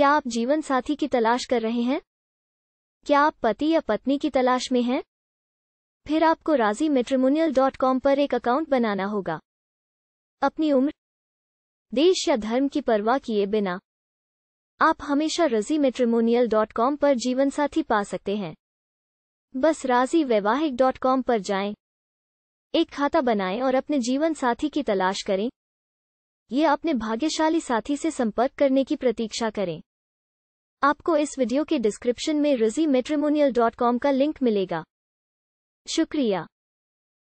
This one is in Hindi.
क्या आप जीवन साथी की तलाश कर रहे हैं क्या आप पति या पत्नी की तलाश में हैं फिर आपको राजी मेट्रीमोनियल डॉट कॉम पर एक अकाउंट बनाना होगा अपनी उम्र देश या धर्म की परवाह किए बिना आप हमेशा रजी मेट्रीमोनियल डॉट कॉम पर जीवनसाथी पा सकते हैं बस राजी वैवाहिक डॉट कॉम पर जाएं, एक खाता बनाएं और अपने जीवन साथी की तलाश करें ये अपने भाग्यशाली साथी से संपर्क करने की प्रतीक्षा करें आपको इस वीडियो के डिस्क्रिप्शन में रिजी का लिंक मिलेगा शुक्रिया